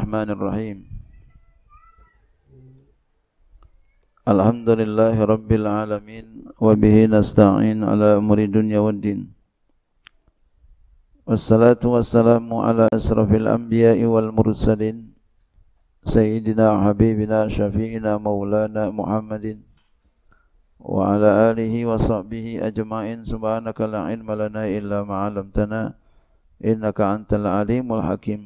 الرحمن الرحيم الحمد لله رب العالمين وبه نستعين على أمور الدنيا والدين والصلاة والسلام على أشرف الأنبياء والمرسلين سيدنا حبيبنا شفيعنا مولانا محمد وعلى آله وصحبه أجمعين سبحانك لا علم لنا إلا ما علمتنا إنك أنت العليم الحكيم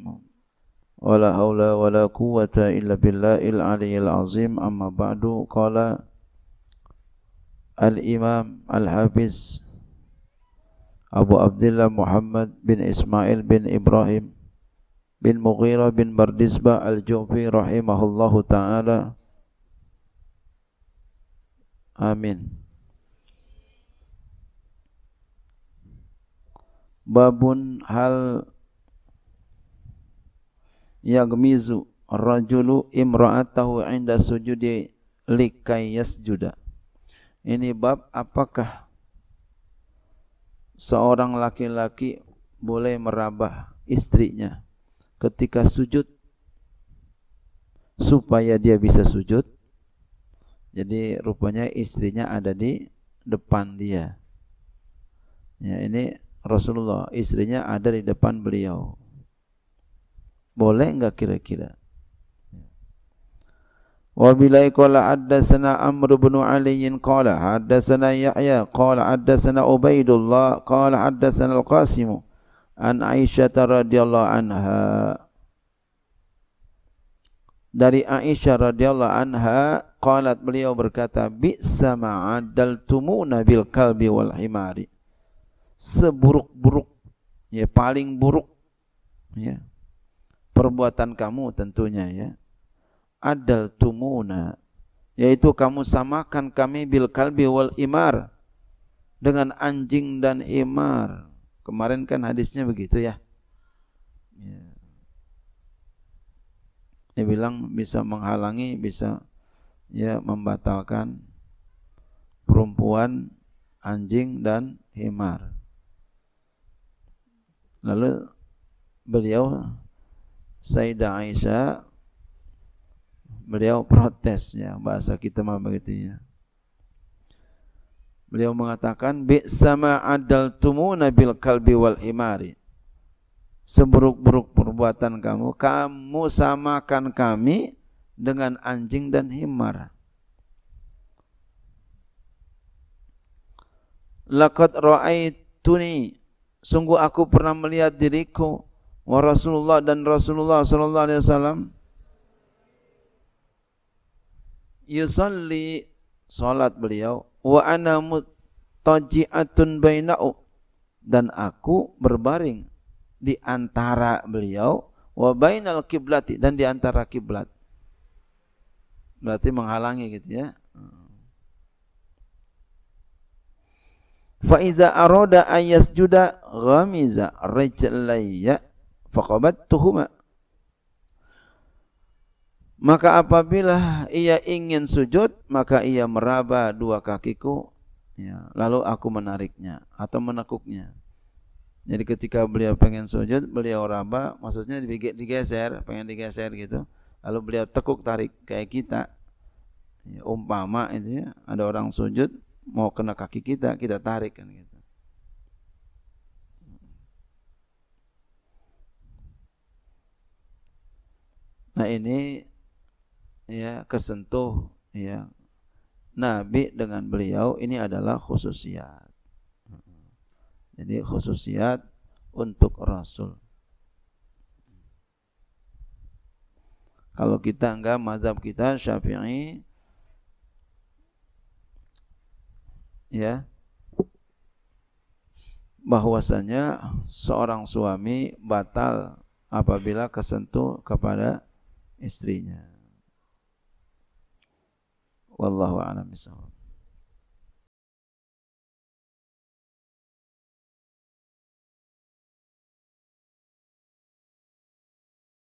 wala haula wala quwata illa billahil aliyyil azim amma ba'du qala al imam al hafiz Abu abdillah Muhammad bin Ismail bin Ibrahim bin Mughirah bin Bardisba al-Jufi rahimahullahu taala Amin Babun hal yagmizu rajulu imra'atahu inda sujudi likai yasjuda. Ini bab apakah seorang laki-laki boleh merabah istrinya ketika sujud supaya dia bisa sujud. Jadi rupanya istrinya ada di depan dia. Ya, ini Rasulullah istrinya ada di depan beliau. Boleh enggak kira-kira? وبلي قال حدثنا عمرو بن علي قال حدثنا يحيى قال حدثنا عبيد ubaidullah, قال حدثنا القاسم عن An رضي radhiyallahu anha dari Aisyah radhiyallahu anha qalat beliau berkata bi sama kalbi wal himari seburuk-buruk ya paling buruk ya perbuatan kamu tentunya ya adal tumuna yaitu kamu samakan kami bil kalbi wal imar dengan anjing dan imar kemarin kan hadisnya begitu ya, ya. dia bilang bisa menghalangi bisa ya membatalkan perempuan anjing dan imar. lalu beliau Sayyidah Aisyah beliau protesnya bahasa kita mah begitunya beliau mengatakan bi sama adal tumu nabil kalbi wal imari seburuk-buruk perbuatan kamu kamu samakan kami dengan anjing dan himar laqad ra'aituni sungguh aku pernah melihat diriku wa Rasulullah dan Rasulullah sallallahu alaihi wasallam yusalli salat beliau wa ana mutaji'atun bainau dan aku berbaring di antara beliau wa bainal kiblati dan di antara kiblat. Berarti menghalangi gitu ya. Fa iza arada ayasjuda ghamiza rijlayya tuhuma maka apabila ia ingin sujud maka ia meraba dua kakiku ya, lalu aku menariknya atau menekuknya jadi ketika beliau pengen sujud beliau raba maksudnya digeser pengen digeser gitu lalu beliau tekuk tarik kayak kita ya, umpama intinya ada orang sujud mau kena kaki kita kita tarik kan gitu Nah ini ya kesentuh ya Nabi dengan beliau ini adalah khususiat. Jadi khususiat untuk Rasul. Kalau kita enggak mazhab kita Syafi'i ya bahwasanya seorang suami batal apabila kesentuh kepada istrinya. Wallahu a'lam bishawab.